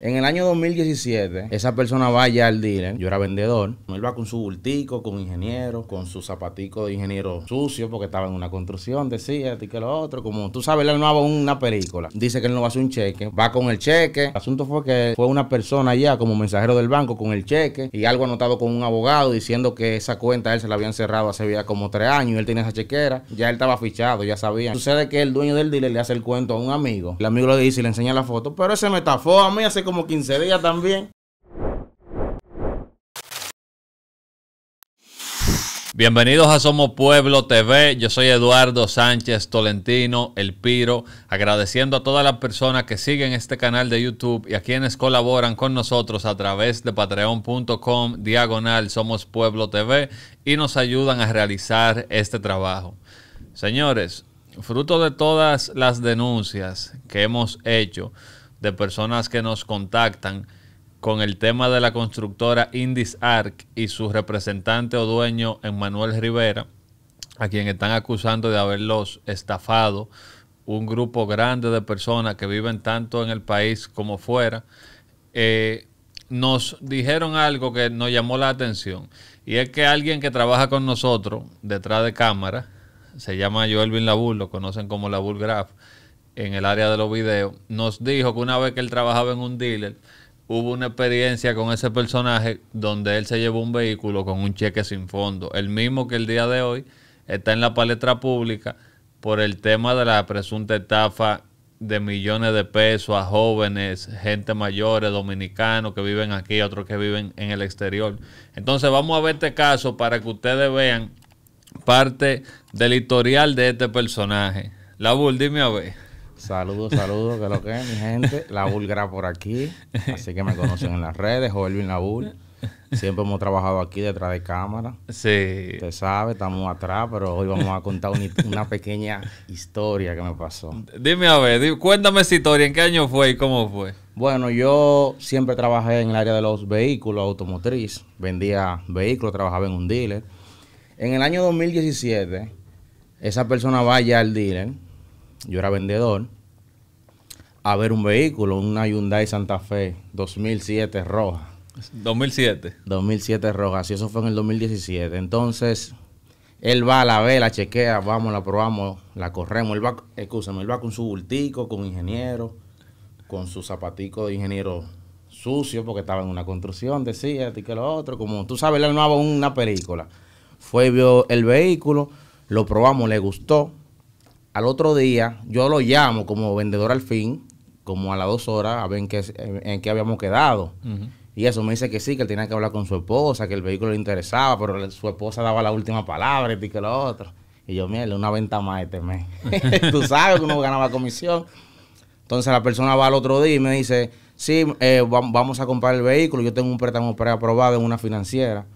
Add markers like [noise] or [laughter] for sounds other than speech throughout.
En el año 2017, esa persona va ya al dealer, yo era vendedor, él va con su bultico, con ingeniero, con su zapatico de ingeniero sucio, porque estaba en una construcción, decía, y que lo otro, como tú sabes, él no va una película, dice que él no va a hacer un cheque, va con el cheque, el asunto fue que fue una persona ya como mensajero del banco con el cheque y algo anotado con un abogado diciendo que esa cuenta él se la habían cerrado hace ya como tres años, y él tiene esa chequera, ya él estaba fichado, ya sabía. Sucede que el dueño del dealer le hace el cuento a un amigo, el amigo le dice y le enseña la foto, pero ese me a mí hace como 15 días también. Bienvenidos a Somos Pueblo TV. Yo soy Eduardo Sánchez Tolentino, El Piro, agradeciendo a todas las personas que siguen este canal de YouTube y a quienes colaboran con nosotros a través de patreon.com diagonal Somos Pueblo TV y nos ayudan a realizar este trabajo. Señores, fruto de todas las denuncias que hemos hecho, de personas que nos contactan con el tema de la constructora Indis Arc y su representante o dueño, Emmanuel Rivera, a quien están acusando de haberlos estafado, un grupo grande de personas que viven tanto en el país como fuera, eh, nos dijeron algo que nos llamó la atención. Y es que alguien que trabaja con nosotros detrás de cámara, se llama Joelvin Labur, lo conocen como Labur Graf, en el área de los videos, nos dijo que una vez que él trabajaba en un dealer, hubo una experiencia con ese personaje donde él se llevó un vehículo con un cheque sin fondo, el mismo que el día de hoy está en la palestra pública por el tema de la presunta estafa de millones de pesos a jóvenes, gente mayor, dominicanos que viven aquí, otros que viven en el exterior. Entonces vamos a ver este caso para que ustedes vean parte del historial de este personaje. La Bull, dime a ver. Saludos, saludos, que lo que es, mi gente. La Bulgra por aquí. Así que me conocen en las redes, Joelvin La Bull. Siempre hemos trabajado aquí detrás de cámara. Sí. Usted sabe, estamos atrás, pero hoy vamos a contar una, pequeña historia que me pasó. Dime a ver, cuéntame esa historia, ¿en qué año fue y cómo fue? Bueno, yo siempre trabajé en el área de los vehículos automotriz. Vendía vehículos, trabajaba en un dealer. En el año 2017, esa persona va ya al dealer yo era vendedor, a ver un vehículo, una Hyundai Santa Fe 2007 roja. 2007. 2007 roja, si eso fue en el 2017. Entonces, él va a la ve, la chequea, vamos, la probamos, la corremos. Él va, escúchame, él va con su bultico, con ingeniero, con su zapatico de ingeniero sucio, porque estaba en una construcción, decía, y que lo otro, como tú sabes, le nueva una película. Fue, vio el vehículo, lo probamos, le gustó. Al otro día, yo lo llamo como vendedor al fin, como a las dos horas, a ver en qué, en, qué habíamos quedado. Y eso me dice que sí, que él tenía que hablar con su esposa, que el vehículo le interesaba, pero su esposa daba la última palabra y que lo otro. Y yo, le una venta más este mes. [laughs] [laughs] Tú sabes que uno ganaba comisión. Entonces la persona va al otro día y me dice, sí, eh, vamos a comprar el vehículo. Yo tengo un préstamo preaprobado en una financiera.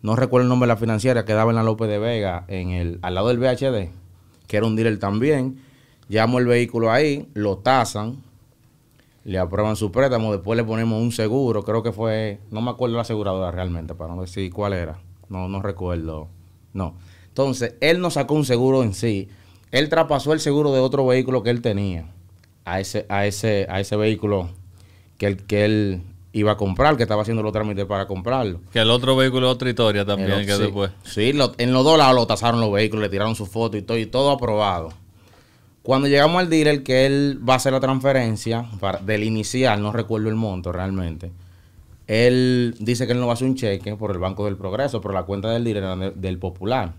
No recuerdo el nombre de la financiera, quedaba en la López de Vega, en el, al lado del VHD que era un dealer también. Llamo el vehículo ahí, lo tasan, le aprueban su préstamo, después le ponemos un seguro, creo que fue, no me acuerdo la aseguradora realmente, para no decir cuál era, no, no recuerdo, no. Entonces, él no sacó un seguro en sí, él traspasó el seguro de otro vehículo que él tenía a ese, a ese, a ese vehículo que el que él iba a comprar, que estaba haciendo los trámites para comprarlo. Que el otro vehículo es otra historia también sí, después. Sí, en los dos lados lo tasaron los vehículos, le tiraron su foto y todo, todo aprobado. Cuando llegamos al dealer, que él va a hacer la transferencia del inicial, no recuerdo el monto realmente. Él dice que él no va a hacer un cheque por el Banco del Progreso, por la cuenta del dealer del Popular.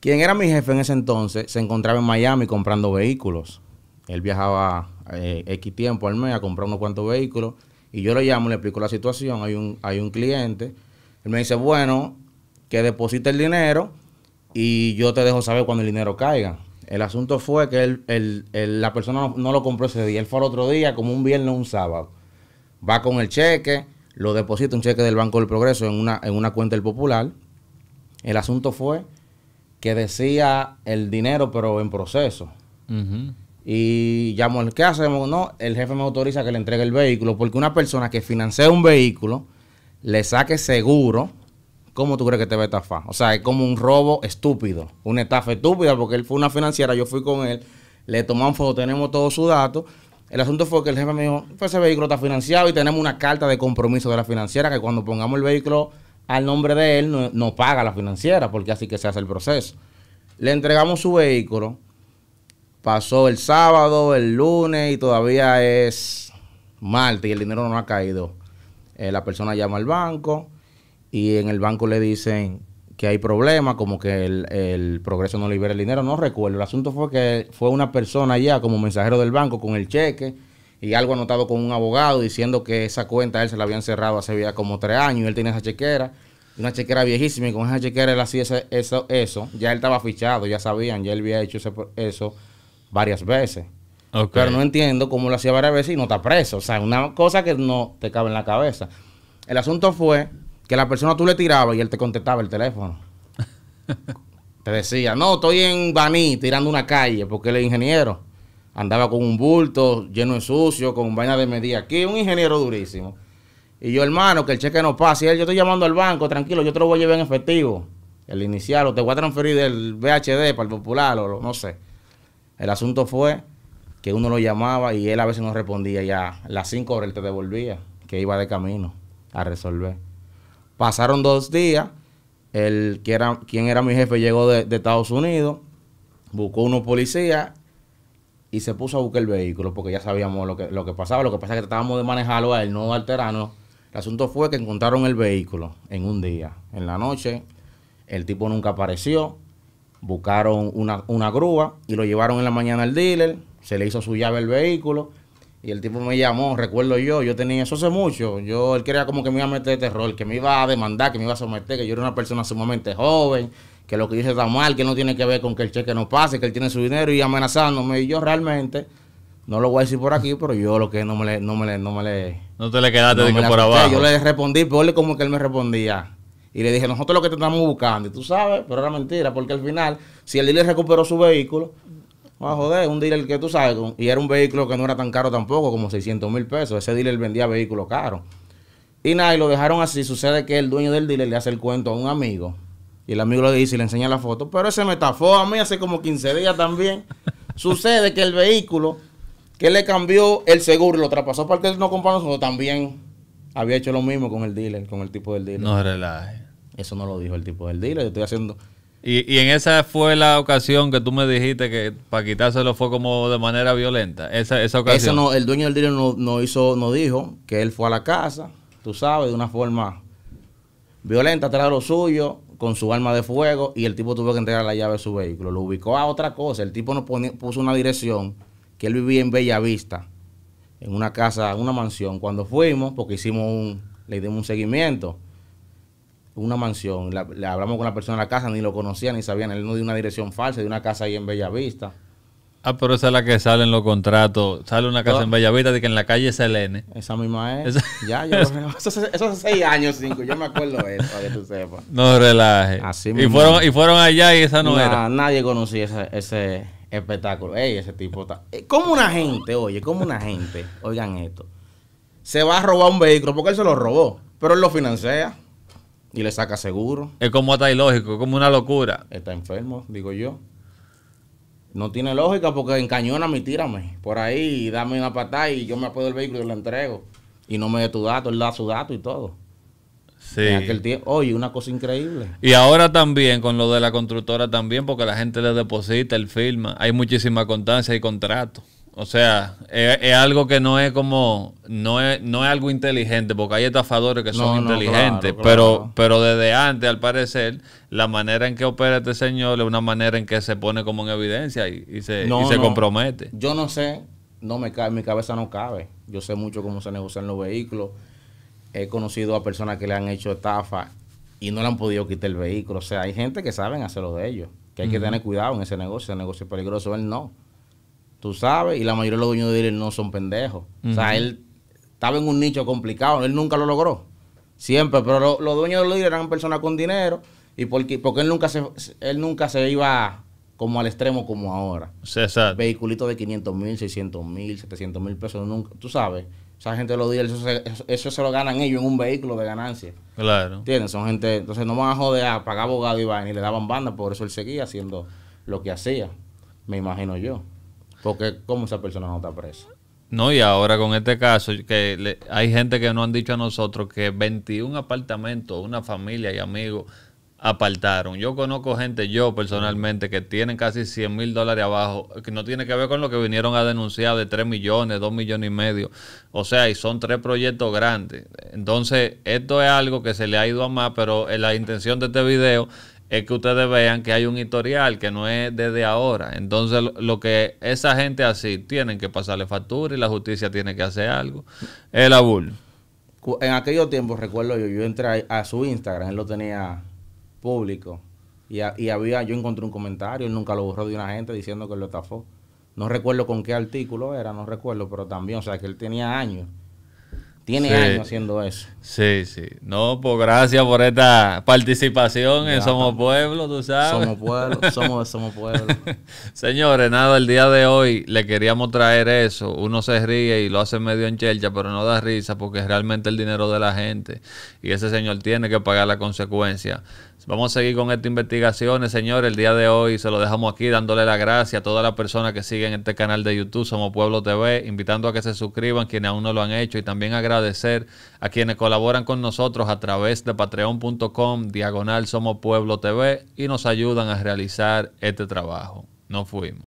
Quien era mi jefe en ese entonces se encontraba en Miami comprando vehículos. Él viajaba eh, X tiempo al mes a comprar unos cuantos vehículos. Y yo lo llamo, le explico la situación. Hay un, hay un cliente. Él me dice, bueno, que deposite el dinero y yo te dejo saber cuando el dinero caiga. El asunto fue que él, la persona no, lo compró ese día. Él fue al otro día, como un viernes o un sábado. Va con el cheque, lo deposita, un cheque del Banco del Progreso en una, en una cuenta del Popular. El asunto fue que decía el dinero, pero en proceso. Y llamo al que hacemos, no, el jefe me autoriza que le entregue el vehículo, porque una persona que financia un vehículo, le saque seguro, ¿cómo tú crees que te va a estafar? O sea, es como un robo estúpido, una estafa estúpida, porque él fue una financiera, yo fui con él, le tomamos foto, tenemos todos sus datos. El asunto fue que el jefe me dijo, pues ese vehículo está financiado y tenemos una carta de compromiso de la financiera que cuando pongamos el vehículo al nombre de él, no paga la financiera, porque así que se hace el proceso. Le entregamos su vehículo Pasó el sábado, el lunes y todavía es martes y el dinero no ha caído. Eh, la persona llama al banco y en el banco le dicen que hay problemas, como que el, progreso no libera el dinero. No recuerdo. El asunto fue que fue una persona ya como mensajero del banco con el cheque y algo anotado con un abogado diciendo que esa cuenta él se la habían cerrado hace ya como tres años y él tiene esa chequera una chequera viejísima y con esa chequera él hacía eso, eso, ya él estaba fichado, ya sabían, ya él había hecho eso varias veces. Pero no entiendo cómo lo hacía varias veces y no está preso. O sea, una cosa que no te cabe en la cabeza. El asunto fue que la persona tú le tirabas y él te contestaba el teléfono. [laughs] te decía, no, estoy en Baní tirando una calle porque él es ingeniero. Andaba con un bulto lleno de sucio, con vaina de medida aquí, un ingeniero durísimo. Y yo, hermano, que el cheque no pase. Y él, yo estoy llamando al banco, tranquilo, yo te lo voy a llevar en efectivo. El inicial, o te voy a transferir del VHD para el popular, o lo, no sé. El asunto fue que uno lo llamaba y él a veces no respondía. Ya las cinco horas él te devolvía, que iba de camino a resolver. Pasaron dos días. El que era, quien era mi jefe llegó de, Estados Unidos, buscó unos policías y se puso a buscar el vehículo porque ya sabíamos lo que, lo que pasaba. Lo que pasa es que tratábamos de manejarlo a él, no alterarnos. El asunto fue que encontraron el vehículo en un día. En la noche, el tipo nunca apareció buscaron una, grúa y lo llevaron en la mañana al dealer, se le hizo su llave al vehículo y el tipo me llamó, recuerdo yo, yo tenía eso hace mucho, yo él quería como que me iba a meter terror, que me iba a demandar, que me iba a someter, que yo era una persona sumamente joven, que lo que hice está mal, que no tiene que ver con que el cheque no pase, que él tiene su dinero y amenazándome y yo realmente no lo voy a decir por aquí, pero yo lo que no me le, no me le, no me le. No te le quedaste por abajo. Yo le respondí, pero como que él me respondía. Y le dije, nosotros lo que estamos buscando, y tú sabes, pero era mentira, porque al final, si el dealer recuperó su vehículo, va a joder, un dealer que tú sabes, y era un vehículo que no era tan caro tampoco, como 600 mil pesos, ese dealer vendía vehículos caros. Y nada, y lo dejaron así, sucede que el dueño del dealer le hace el cuento a un amigo, y el amigo le dice y le enseña la foto, pero ese metafó, a mí hace como 15 días también. [laughs] sucede que el vehículo que le cambió el seguro y lo traspasó para que él no compró nosotros también había hecho lo mismo con el dealer, con el tipo del dealer. No relaje. Eso no lo dijo el tipo del dealer. Yo estoy haciendo. Y, en esa fue la ocasión que tú me dijiste que para quitárselo fue como de manera violenta. Esa, esa ocasión. el dueño del dealer no, no hizo, no dijo que él fue a la casa, tú sabes, de una forma violenta, atrás de lo suyo, con su arma de fuego, y el tipo tuvo que entregar la llave de su vehículo. Lo ubicó a otra cosa. El tipo no puso una dirección que él vivía en Bella Vista en una casa, en una mansión. Cuando fuimos, porque hicimos un, le dimos un seguimiento, una mansión, le hablamos con la persona de la casa, ni lo conocían, ni sabían, él nos dio una dirección falsa, de una casa ahí en Bellavista. Ah, pero esa es la que sale en los contratos. Sale una casa en en Bellavista de que en la calle es N. Esa misma es. Ya, yo eso, eso hace seis años, cinco. Yo me acuerdo de eso, para que tú sepas. No relaje. y fueron, y fueron allá y esa no era. Nadie conocía ese, Espectáculo. Ey, ese tipo está. Eh, como una gente, oye, como una gente, oigan esto. Se va a robar un vehículo porque él se lo robó, pero él lo financia y le saca seguro. Es como está ilógico, es como una locura. Está enfermo, digo yo. No tiene lógica porque encañona mi tírame por ahí dame una patada y yo me apodo el vehículo y lo entrego. Y no me dé tu dato, él da su dato y todo. Sí. En Oye, una cosa increíble. Y ahora también, con lo de la constructora también, porque la gente le deposita, el firma. Hay muchísima constancia y contratos, O sea, es, algo que no es como, no es, no es algo inteligente, porque hay estafadores que son inteligentes, Pero, pero desde antes, al parecer, la manera en que opera este señor es una manera en que se pone como en evidencia y, se, y se compromete. Yo no sé, no me cabe, mi cabeza no cabe. Yo sé mucho cómo se negocian los vehículos, he conocido a personas que le han hecho estafa y no le han podido quitar el vehículo. O sea, hay gente que saben hacerlo de ellos, que hay que tener cuidado en ese negocio, Ese negocio es peligroso, él no. Tú sabes, y la mayoría de los dueños de él no son pendejos. O sea, él estaba en un nicho complicado, él nunca lo logró. Siempre, pero los dueños de los eran personas con dinero y porque, porque él nunca se, él nunca se iba como al extremo como ahora. exacto. Vehiculitos de 500 mil, 600 mil, 700 mil pesos. Nunca, tú sabes, esa gente lo diga, eso se, lo ganan ellos en un vehículo de ganancia. Claro. tienen Son gente, entonces no van a joder a pagar abogado y van y le daban banda, por eso él seguía haciendo lo que hacía, me imagino yo. Porque cómo esa persona no está presa. No, y ahora con este caso, que hay gente que nos han dicho a nosotros que 21 apartamentos, una familia y amigos apartaron. Yo conozco gente, yo personalmente, que tienen casi 100 mil dólares abajo, que no tiene que ver con lo que vinieron a denunciar de 3 millones, 2 millones y medio. O sea, y son tres proyectos grandes. Entonces, esto es algo que se le ha ido a más, pero eh, la intención de este video es que ustedes vean que hay un historial que no es desde ahora. Entonces, lo que esa gente así, tienen que pasarle factura y la justicia tiene que hacer algo. El abul. En aquellos tiempos, recuerdo yo, yo entré a su Instagram, él lo tenía público. Y, había, yo encontré un comentario, él nunca lo borró de una gente diciendo que lo estafó. No recuerdo con qué artículo era, no recuerdo, pero también, o sea, que él tenía años. Tiene años haciendo eso. Sí, sí. No, pues gracias por esta participación en Somos Pueblo, tú sabes. Somos Pueblo, [laughs] somos, somos Pueblo. [laughs] Señores, nada, el día de hoy le queríamos traer eso. Uno se ríe y lo hace medio en chelcha, pero no da risa porque es realmente el dinero de la gente. Y ese señor tiene que pagar la consecuencia Vamos a seguir con estas investigaciones, señores. El día de hoy se lo dejamos aquí dándole la gracia a todas las personas que siguen este canal de YouTube Somos Pueblo TV, invitando a que se suscriban quienes aún no lo han hecho y también agradecer a quienes colaboran con nosotros a través de patreon.com diagonal Somos Pueblo TV y nos ayudan a realizar este trabajo. Nos fuimos.